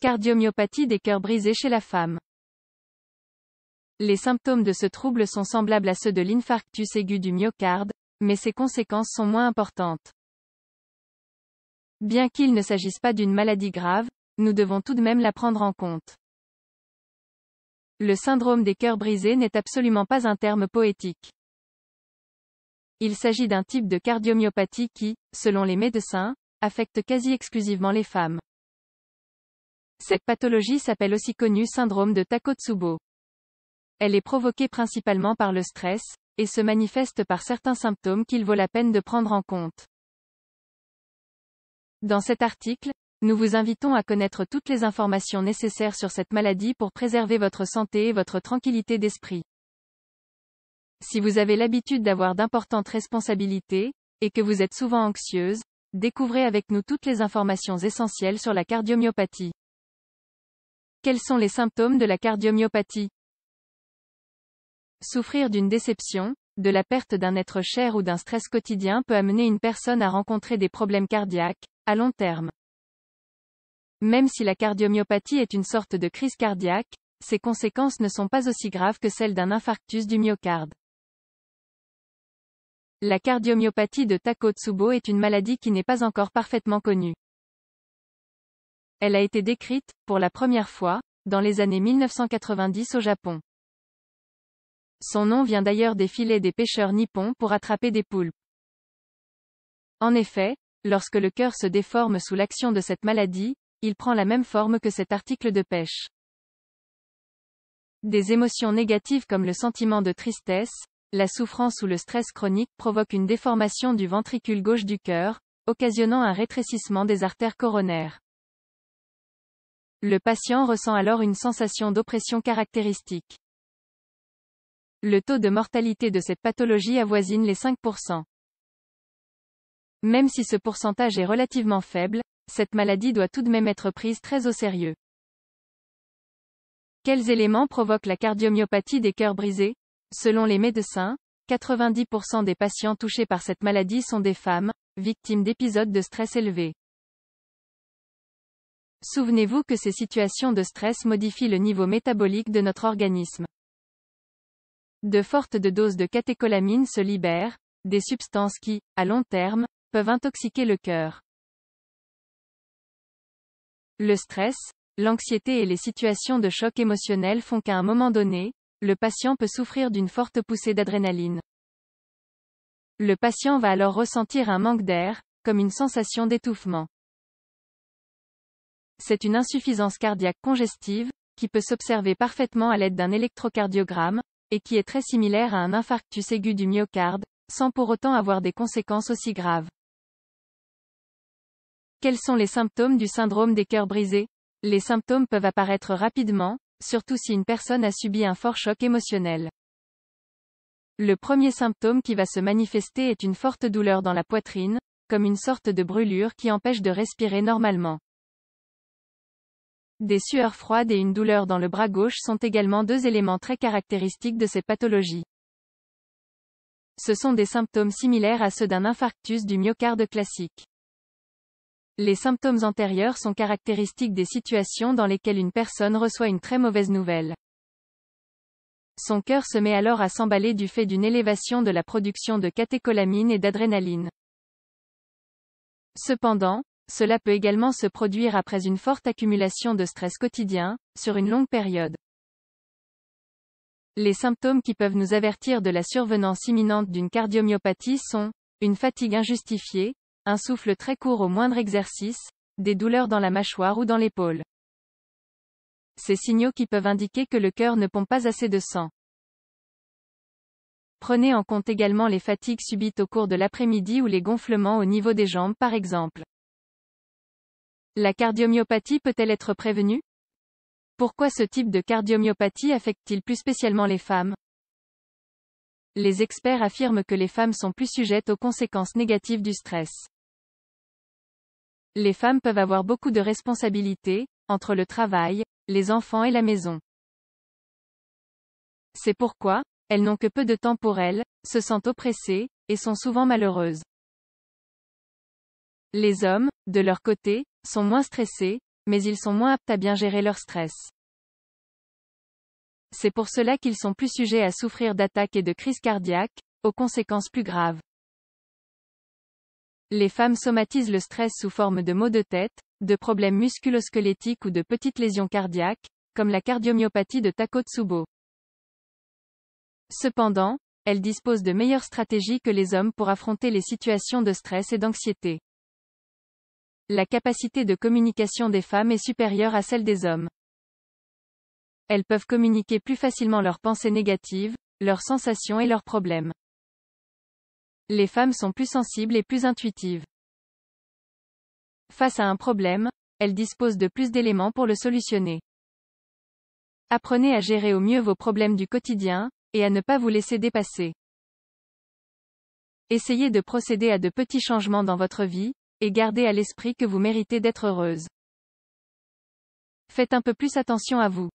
Cardiomyopathie des cœurs brisés chez la femme. Les symptômes de ce trouble sont semblables à ceux de l'infarctus aigu du myocarde, mais ses conséquences sont moins importantes. Bien qu'il ne s'agisse pas d'une maladie grave, nous devons tout de même la prendre en compte. Le syndrome des cœurs brisés n'est absolument pas un terme poétique. Il s'agit d'un type de cardiomyopathie qui, selon les médecins, affecte quasi exclusivement les femmes. Cette pathologie s'appelle aussi connue syndrome de Takotsubo. Elle est provoquée principalement par le stress, et se manifeste par certains symptômes qu'il vaut la peine de prendre en compte. Dans cet article, nous vous invitons à connaître toutes les informations nécessaires sur cette maladie pour préserver votre santé et votre tranquillité d'esprit. Si vous avez l'habitude d'avoir d'importantes responsabilités, et que vous êtes souvent anxieuse, découvrez avec nous toutes les informations essentielles sur la cardiomyopathie. Quels sont les symptômes de la cardiomyopathie Souffrir d'une déception, de la perte d'un être cher ou d'un stress quotidien peut amener une personne à rencontrer des problèmes cardiaques, à long terme. Même si la cardiomyopathie est une sorte de crise cardiaque, ses conséquences ne sont pas aussi graves que celles d'un infarctus du myocarde. La cardiomyopathie de Takotsubo est une maladie qui n'est pas encore parfaitement connue. Elle a été décrite, pour la première fois, dans les années 1990 au Japon. Son nom vient d'ailleurs des filets des pêcheurs nippons pour attraper des poulpes. En effet, lorsque le cœur se déforme sous l'action de cette maladie, il prend la même forme que cet article de pêche. Des émotions négatives comme le sentiment de tristesse, la souffrance ou le stress chronique provoquent une déformation du ventricule gauche du cœur, occasionnant un rétrécissement des artères coronaires. Le patient ressent alors une sensation d'oppression caractéristique. Le taux de mortalité de cette pathologie avoisine les 5%. Même si ce pourcentage est relativement faible, cette maladie doit tout de même être prise très au sérieux. Quels éléments provoquent la cardiomyopathie des cœurs brisés Selon les médecins, 90% des patients touchés par cette maladie sont des femmes, victimes d'épisodes de stress élevé. Souvenez-vous que ces situations de stress modifient le niveau métabolique de notre organisme. De fortes doses de catécholamines se libèrent, des substances qui, à long terme, peuvent intoxiquer le cœur. Le stress, l'anxiété et les situations de choc émotionnel font qu'à un moment donné, le patient peut souffrir d'une forte poussée d'adrénaline. Le patient va alors ressentir un manque d'air, comme une sensation d'étouffement. C'est une insuffisance cardiaque congestive, qui peut s'observer parfaitement à l'aide d'un électrocardiogramme, et qui est très similaire à un infarctus aigu du myocarde, sans pour autant avoir des conséquences aussi graves. Quels sont les symptômes du syndrome des cœurs brisés Les symptômes peuvent apparaître rapidement, surtout si une personne a subi un fort choc émotionnel. Le premier symptôme qui va se manifester est une forte douleur dans la poitrine, comme une sorte de brûlure qui empêche de respirer normalement. Des sueurs froides et une douleur dans le bras gauche sont également deux éléments très caractéristiques de ces pathologies. Ce sont des symptômes similaires à ceux d'un infarctus du myocarde classique. Les symptômes antérieurs sont caractéristiques des situations dans lesquelles une personne reçoit une très mauvaise nouvelle. Son cœur se met alors à s'emballer du fait d'une élévation de la production de catécholamine et d'adrénaline. Cependant, cela peut également se produire après une forte accumulation de stress quotidien, sur une longue période. Les symptômes qui peuvent nous avertir de la survenance imminente d'une cardiomyopathie sont une fatigue injustifiée, un souffle très court au moindre exercice, des douleurs dans la mâchoire ou dans l'épaule. Ces signaux qui peuvent indiquer que le cœur ne pompe pas assez de sang. Prenez en compte également les fatigues subites au cours de l'après-midi ou les gonflements au niveau des jambes par exemple. La cardiomyopathie peut-elle être prévenue Pourquoi ce type de cardiomyopathie affecte-t-il plus spécialement les femmes Les experts affirment que les femmes sont plus sujettes aux conséquences négatives du stress. Les femmes peuvent avoir beaucoup de responsabilités, entre le travail, les enfants et la maison. C'est pourquoi, elles n'ont que peu de temps pour elles, se sentent oppressées, et sont souvent malheureuses. Les hommes, de leur côté, sont moins stressés, mais ils sont moins aptes à bien gérer leur stress. C'est pour cela qu'ils sont plus sujets à souffrir d'attaques et de crises cardiaques, aux conséquences plus graves. Les femmes somatisent le stress sous forme de maux de tête, de problèmes musculosquelettiques ou de petites lésions cardiaques, comme la cardiomyopathie de Takotsubo. Cependant, elles disposent de meilleures stratégies que les hommes pour affronter les situations de stress et d'anxiété la capacité de communication des femmes est supérieure à celle des hommes. Elles peuvent communiquer plus facilement leurs pensées négatives, leurs sensations et leurs problèmes. Les femmes sont plus sensibles et plus intuitives. Face à un problème, elles disposent de plus d'éléments pour le solutionner. Apprenez à gérer au mieux vos problèmes du quotidien, et à ne pas vous laisser dépasser. Essayez de procéder à de petits changements dans votre vie, et gardez à l'esprit que vous méritez d'être heureuse. Faites un peu plus attention à vous.